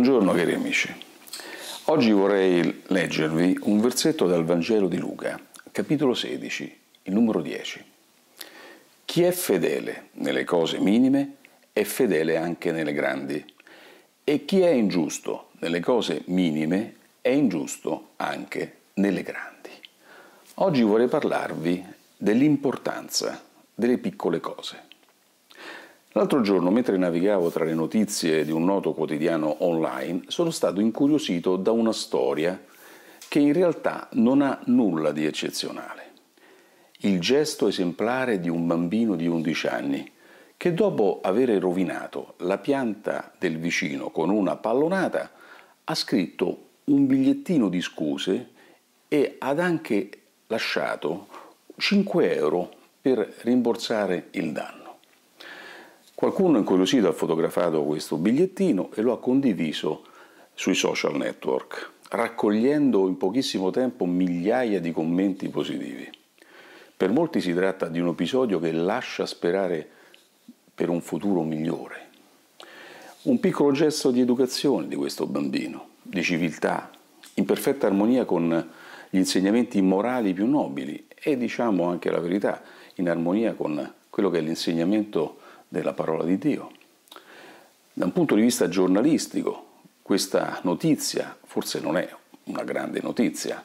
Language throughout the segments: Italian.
Buongiorno cari amici. Oggi vorrei leggervi un versetto dal Vangelo di Luca, capitolo 16, il numero 10. Chi è fedele nelle cose minime è fedele anche nelle grandi e chi è ingiusto nelle cose minime è ingiusto anche nelle grandi. Oggi vorrei parlarvi dell'importanza delle piccole cose. L'altro giorno, mentre navigavo tra le notizie di un noto quotidiano online, sono stato incuriosito da una storia che in realtà non ha nulla di eccezionale. Il gesto esemplare di un bambino di 11 anni che dopo aver rovinato la pianta del vicino con una pallonata ha scritto un bigliettino di scuse e ha anche lasciato 5 euro per rimborsare il danno. Qualcuno incuriosito ha fotografato questo bigliettino e lo ha condiviso sui social network, raccogliendo in pochissimo tempo migliaia di commenti positivi. Per molti si tratta di un episodio che lascia sperare per un futuro migliore. Un piccolo gesto di educazione di questo bambino, di civiltà, in perfetta armonia con gli insegnamenti morali più nobili e diciamo anche la verità, in armonia con quello che è l'insegnamento della parola di Dio. Da un punto di vista giornalistico, questa notizia forse non è una grande notizia.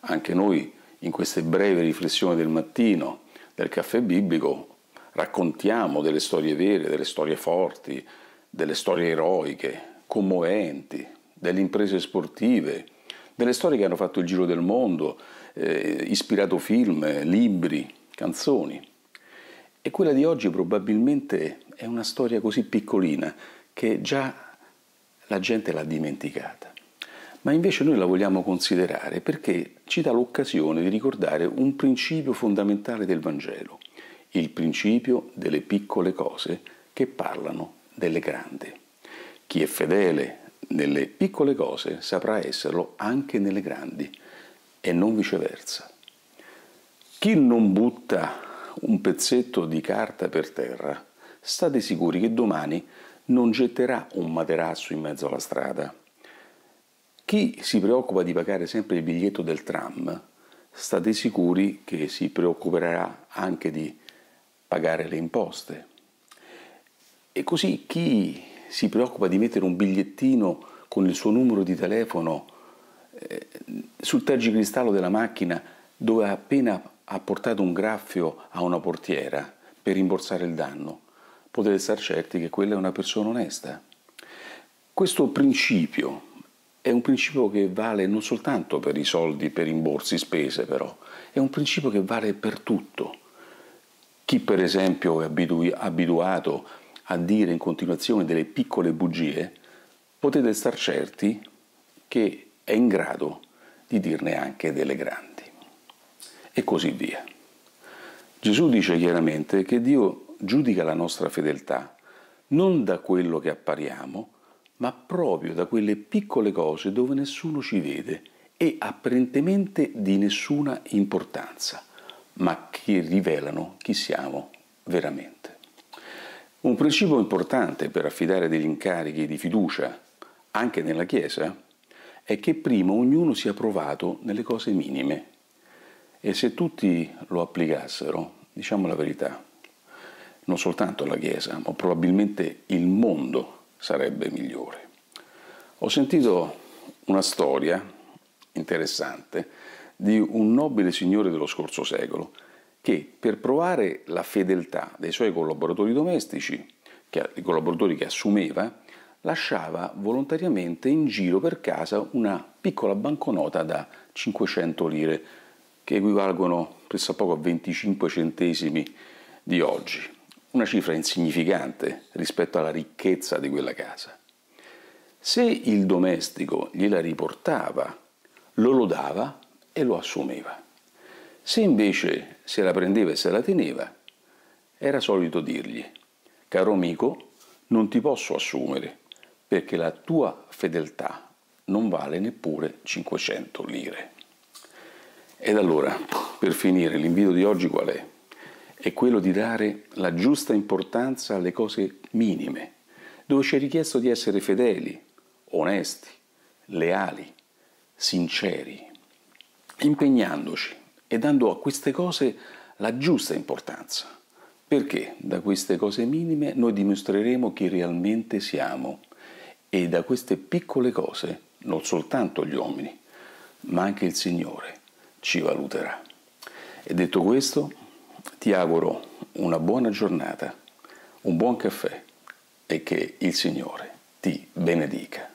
Anche noi in queste brevi riflessioni del mattino del caffè biblico raccontiamo delle storie vere, delle storie forti, delle storie eroiche, commoventi, delle imprese sportive, delle storie che hanno fatto il giro del mondo, eh, ispirato film, libri, canzoni. E quella di oggi probabilmente è una storia così piccolina che già la gente l'ha dimenticata. Ma invece noi la vogliamo considerare perché ci dà l'occasione di ricordare un principio fondamentale del Vangelo, il principio delle piccole cose che parlano delle grandi. Chi è fedele nelle piccole cose saprà esserlo anche nelle grandi e non viceversa. Chi non butta un pezzetto di carta per terra, state sicuri che domani non getterà un materasso in mezzo alla strada. Chi si preoccupa di pagare sempre il biglietto del tram, state sicuri che si preoccuperà anche di pagare le imposte. E così chi si preoccupa di mettere un bigliettino con il suo numero di telefono eh, sul tergicristallo della macchina dove ha appena ha portato un graffio a una portiera per rimborsare il danno, potete star certi che quella è una persona onesta. Questo principio è un principio che vale non soltanto per i soldi, per rimborsi, spese però, è un principio che vale per tutto. Chi per esempio è abitu- abituato a dire in continuazione delle piccole bugie, potete star certi che è in grado di dirne anche delle grandi e così via. Gesù dice chiaramente che Dio giudica la nostra fedeltà non da quello che appariamo, ma proprio da quelle piccole cose dove nessuno ci vede e apparentemente di nessuna importanza, ma che rivelano chi siamo veramente. Un principio importante per affidare degli incarichi di fiducia, anche nella Chiesa, è che prima ognuno sia provato nelle cose minime e se tutti lo applicassero, diciamo la verità, non soltanto la Chiesa, ma probabilmente il mondo sarebbe migliore. Ho sentito una storia interessante di un nobile signore dello scorso secolo che per provare la fedeltà dei suoi collaboratori domestici, che, i collaboratori che assumeva, lasciava volontariamente in giro per casa una piccola banconota da 500 lire che equivalgono presso poco a 25 centesimi di oggi, una cifra insignificante rispetto alla ricchezza di quella casa. Se il domestico gliela riportava, lo lodava e lo assumeva. Se invece se la prendeva e se la teneva, era solito dirgli, caro amico, non ti posso assumere perché la tua fedeltà non vale neppure 500 lire. Ed allora, per finire, l'invito di oggi qual è? È quello di dare la giusta importanza alle cose minime, dove ci è richiesto di essere fedeli, onesti, leali, sinceri, impegnandoci e dando a queste cose la giusta importanza, perché da queste cose minime noi dimostreremo chi realmente siamo e da queste piccole cose non soltanto gli uomini, ma anche il Signore ci valuterà. E detto questo, ti auguro una buona giornata, un buon caffè e che il Signore ti benedica.